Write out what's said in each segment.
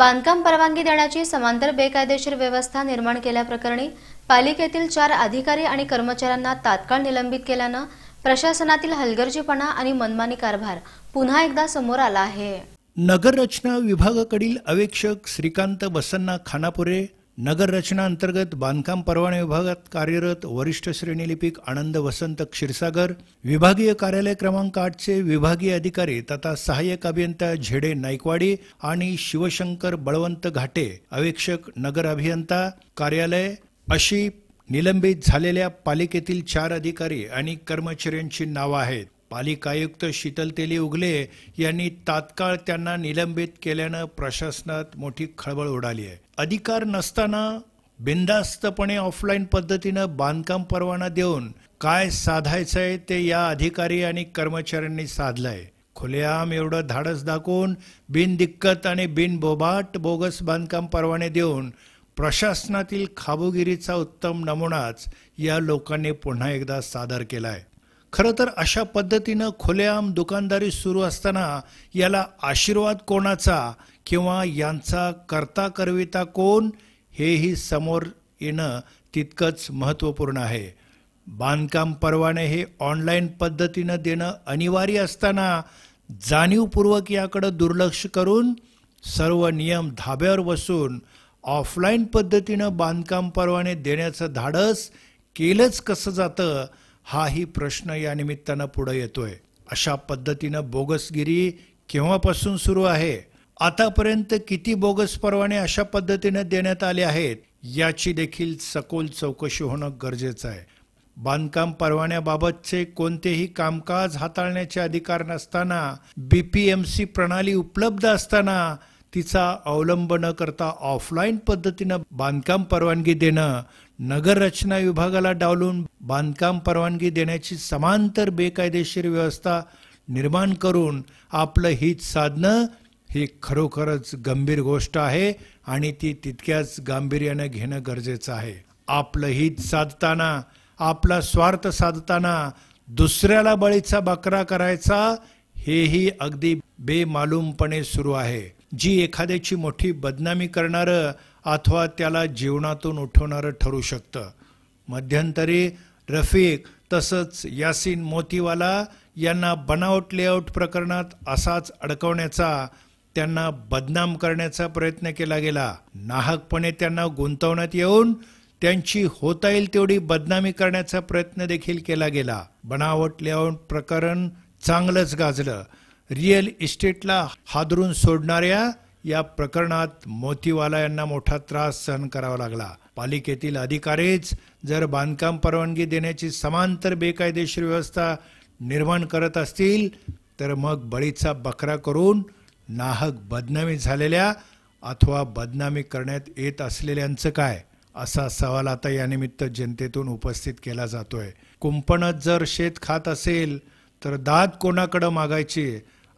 बांधकाम परवानगी देण्याची समांतर बेकायदेशीर व्यवस्था निर्माण केल्याप्रकरणी पालिकेतील चार अधिकारी आणि कर्मचाऱ्यांना तात्काळ निलंबित केल्यानं प्रशासनातील हलगर्जीपणा आणि मनमानी कारभार पुन्हा एकदा समोर आला आहे नगररचना विभागाकडील अवेक्षक श्रीकांत बसन्ना खानापुरे नगर अंतर्गत बांधकाम परवाना विभागात कार्यरत वरिष्ठ श्रेणी लिपिक आनंद वसंत क्षीरसागर विभागीय कार्यालय क्रमांक आठचे विभागीय अधिकारी तथा सहाय्यक अभियंता झेडे नाईकवाडी आणि शिवशंकर बळवंत घाटे अवेक्षक नगर अभियंता कार्यालय अशी निलंबित झालेल्या पालिकेतील चार अधिकारी आणि कर्मचाऱ्यांची नावं आहेत पालिकायुक्त शीतल उगले यांनी तात्काळ त्यांना निलंबित केल्यानं प्रशासनात मोठी खळबळ उडाली आहे अधिकार नसताना बिनधास्तपणे ऑफलाईन पद्धतीनं बांधकाम परवाना देऊन काय साधायचंय ते या अधिकारी आणि कर्मचाऱ्यांनी साधलंय खुलेआम एवढं धाडस दाखवून बिनदिक्कत आणि बिनबोबाट बोगस बांधकाम परवाने देऊन प्रशासनातील खाबोगिरीचा उत्तम नमुनाच या लोकांनी पुन्हा एकदा सादर केलाय खरं तर अशा पद्धतीनं खुलेआम दुकानदारी सुरू असताना याला आशीर्वाद कोणाचा किंवा यांचा करता करविता कोण हेही समोर येणं तितकंच महत्त्वपूर्ण आहे बांधकाम परवाने हे ऑनलाईन पद्धतीनं देणं अनिवार्य असताना जाणीवपूर्वक याकडं दुर्लक्ष करून सर्व नियम धाब्यावर बसून ऑफलाईन पद्धतीनं बांधकाम परवाने देण्याचं धाडस केलंच कसं जातं हाही प्रश्न या निमित्तानं पुढे येतोय अशा पद्धतीनं बोगसगिरी केव्हापासून सुरू आहे आतापर्यंत किती बोगस परवाने अशा पद्धतीनं देण्यात आले आहेत याची देखील सखोल चौकशी होणं गरजेचं आहे बांधकाम परवान्याबाबतचे कोणतेही कामकाज हाताळण्याचे अधिकार नसताना बीपीएमसी प्रणाली उपलब्ध असताना तिचा अवलंब न करता ऑफलाईन पद्धतीनं बांधकाम परवानगी देणं नगर रचना विभागाला डावलून बांधकाम परवानगी देण्याची समांतर बेकायदेशीर व्यवस्था निर्माण करून आपलं हित साधणं ही खरोखरच गंभीर गोष्ट आहे आणि ती तितक्याच गांभीर्यानं घेणं गरजेचं आहे आपलं हित साधताना आपला स्वार्थ साधताना दुसऱ्याला बळीचा बकरा करायचा हेही अगदी बेमालूमपणे सुरू आहे जी एखाद्याची मोठी बदनामी करणारं अथवा त्याला जीवनातून उठवणारं ठरू शकतं मध्यंतरी रफीक तसंच यासीन मोतीवाला यांना बनावट लेआउट प्रकरणात असाच अडकवण्याचा त्यांना बदनाम करण्याचा प्रयत्न केला गेला नाहकपणे त्यांना गुंतवण्यात येऊन त्यांची होता येईल तेवढी बदनामी करण्याचा प्रयत्न देखील केला गेला बनावट लेआउट प्रकरण चांगलंच गाजलं रिअल इस्टेटला हादरून सोडणाऱ्या या प्रकरणात मोतीवाला यांना मोठा त्रास सहन करावा लागला पालिकेतील अधिकारीच जर बांधकाम परवानगी देण्याची समांतर बेकायदेशीर व्यवस्था निर्माण करत असतील तर मग बळीचा बकरा करून नाहक बदनामी झालेल्या अथवा बदनामी करण्यात येत असलेल्यांचं काय असा सवाल आता यानिमित्त जनतेतून उपस्थित केला जातोय कुंपणत जर शेत खात असेल तर दाद कोणाकडं मागायची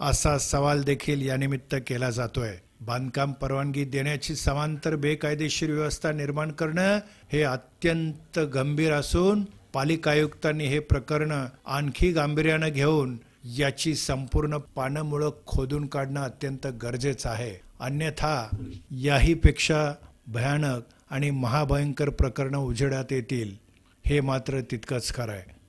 असा सवाल देखील यानिमित्त केला जातोय बांधकाम परवानगी देण्याची समांतर बेकायदेशीर व्यवस्था निर्माण करणं हे अत्यंत गंभीर असून पालिका आयुक्तांनी हे प्रकरण आणखी गांभीर्यानं घेऊन याची संपूर्ण पानमुळं खोदून काढणं अत्यंत गरजेचं आहे अन्यथा याहीपेक्षा भयानक आणि महाभयंकर प्रकरणं उजेडात येतील हे मात्र तितकंच खरं आहे